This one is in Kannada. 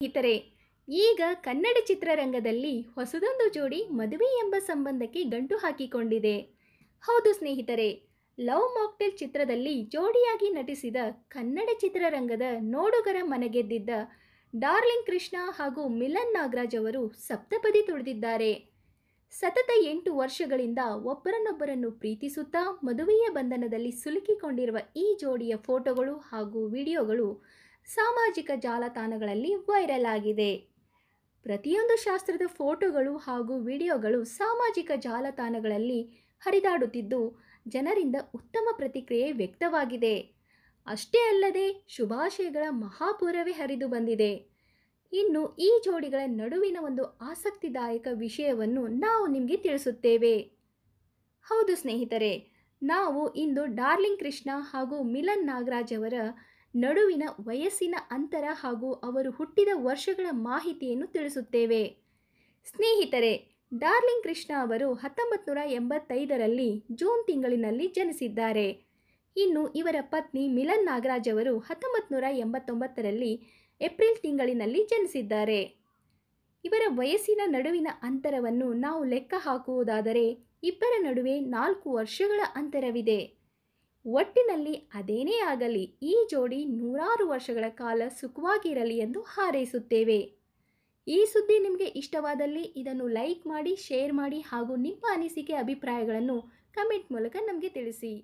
ಸ್ನೇಹಿತರೆ ಈಗ ಕನ್ನಡ ಚಿತ್ರರಂಗದಲ್ಲಿ ಹೊಸದೊಂದು ಜೋಡಿ ಮದುವೆ ಎಂಬ ಸಂಬಂಧಕ್ಕೆ ಗಂಟು ಹಾಕಿಕೊಂಡಿದೆ ಹೌದು ಸ್ನೇಹಿತರೆ ಲವ್ ಮಾಕ್ಟೆಲ್ ಚಿತ್ರದಲ್ಲಿ ಜೋಡಿಯಾಗಿ ನಟಿಸಿದ ಕನ್ನಡ ಚಿತ್ರರಂಗದ ನೋಡುಗರ ಮನಗೆದ್ದಿದ್ದ ಡಾರ್ಲಿಂಗ್ ಕೃಷ್ಣ ಹಾಗೂ ಮಿಲನ್ ನಾಗರಾಜ್ ಅವರು ಸಪ್ತಪದಿ ತುಳಿದಿದ್ದಾರೆ ಸತತ ಎಂಟು ವರ್ಷಗಳಿಂದ ಒಬ್ಬರನ್ನೊಬ್ಬರನ್ನು ಪ್ರೀತಿಸುತ್ತಾ ಮದುವೆಯ ಬಂಧನದಲ್ಲಿ ಸಿಲುಕಿಕೊಂಡಿರುವ ಈ ಜೋಡಿಯ ಫೋಟೋಗಳು ಹಾಗೂ ವಿಡಿಯೋಗಳು ಸಾಮಾಜಿಕ ಜಾಲತಾಣಗಳಲ್ಲಿ ವೈರಲ್ ಆಗಿದೆ ಪ್ರತಿಯೊಂದು ಶಾಸ್ತ್ರದ ಫೋಟೋಗಳು ಹಾಗೂ ವಿಡಿಯೋಗಳು ಸಾಮಾಜಿಕ ಜಾಲತಾಣಗಳಲ್ಲಿ ಹರಿದಾಡುತ್ತಿದ್ದು ಜನರಿಂದ ಉತ್ತಮ ಪ್ರತಿಕ್ರಿಯೆ ವ್ಯಕ್ತವಾಗಿದೆ ಅಷ್ಟೇ ಅಲ್ಲದೆ ಶುಭಾಶಯಗಳ ಮಹಾಪೂರವೇ ಹರಿದು ಬಂದಿದೆ ಇನ್ನು ಈ ಜೋಡಿಗಳ ನಡುವಿನ ಒಂದು ಆಸಕ್ತಿದಾಯಕ ವಿಷಯವನ್ನು ನಾವು ನಿಮಗೆ ತಿಳಿಸುತ್ತೇವೆ ಹೌದು ಸ್ನೇಹಿತರೆ ನಾವು ಇಂದು ಡಾರ್ಲಿಂಗ್ ಕೃಷ್ಣ ಹಾಗೂ ಮಿಲನ್ ನಾಗರಾಜ್ ಅವರ ನಡುವಿನ ವಯಸ್ಸಿನ ಅಂತರ ಹಾಗೂ ಅವರು ಹುಟ್ಟಿದ ವರ್ಷಗಳ ಮಾಹಿತಿಯನ್ನು ತಿಳಿಸುತ್ತೇವೆ ಸ್ನೇಹಿತರೆ ಡಾರ್ಲಿಂಗ್ ಕೃಷ್ಣ ಅವರು ಹತ್ತೊಂಬತ್ತು ನೂರ ಎಂಬತ್ತೈದರಲ್ಲಿ ಜೂನ್ ತಿಂಗಳಿನಲ್ಲಿ ಜನಿಸಿದ್ದಾರೆ ಇನ್ನು ಇವರ ಪತ್ನಿ ಮಿಲನ್ ನಾಗರಾಜ್ ಅವರು ಹತ್ತೊಂಬತ್ತು ನೂರ ಎಂಬತ್ತೊಂಬತ್ತರಲ್ಲಿ ಏಪ್ರಿಲ್ ತಿಂಗಳಿನಲ್ಲಿ ಜನಿಸಿದ್ದಾರೆ ಇವರ ವಯಸ್ಸಿನ ನಡುವಿನ ಅಂತರವನ್ನು ನಾವು ಲೆಕ್ಕ ಹಾಕುವುದಾದರೆ ಇಬ್ಬರ ನಡುವೆ ನಾಲ್ಕು ವರ್ಷಗಳ ಅಂತರವಿದೆ ಒಟ್ಟಿನಲ್ಲಿ ಅದೇನೇ ಆಗಲಿ ಈ ಜೋಡಿ ನೂರಾರು ವರ್ಷಗಳ ಕಾಲ ಸುಖವಾಗಿರಲಿ ಎಂದು ಹಾರೈಸುತ್ತೇವೆ ಈ ಸುದ್ದಿ ನಿಮಗೆ ಇಷ್ಟವಾದಲ್ಲಿ ಇದನ್ನು ಲೈಕ್ ಮಾಡಿ ಶೇರ್ ಮಾಡಿ ಹಾಗೂ ನಿಮ್ಮ ಅನಿಸಿಕೆ ಅಭಿಪ್ರಾಯಗಳನ್ನು ಕಮೆಂಟ್ ಮೂಲಕ ನಮಗೆ ತಿಳಿಸಿ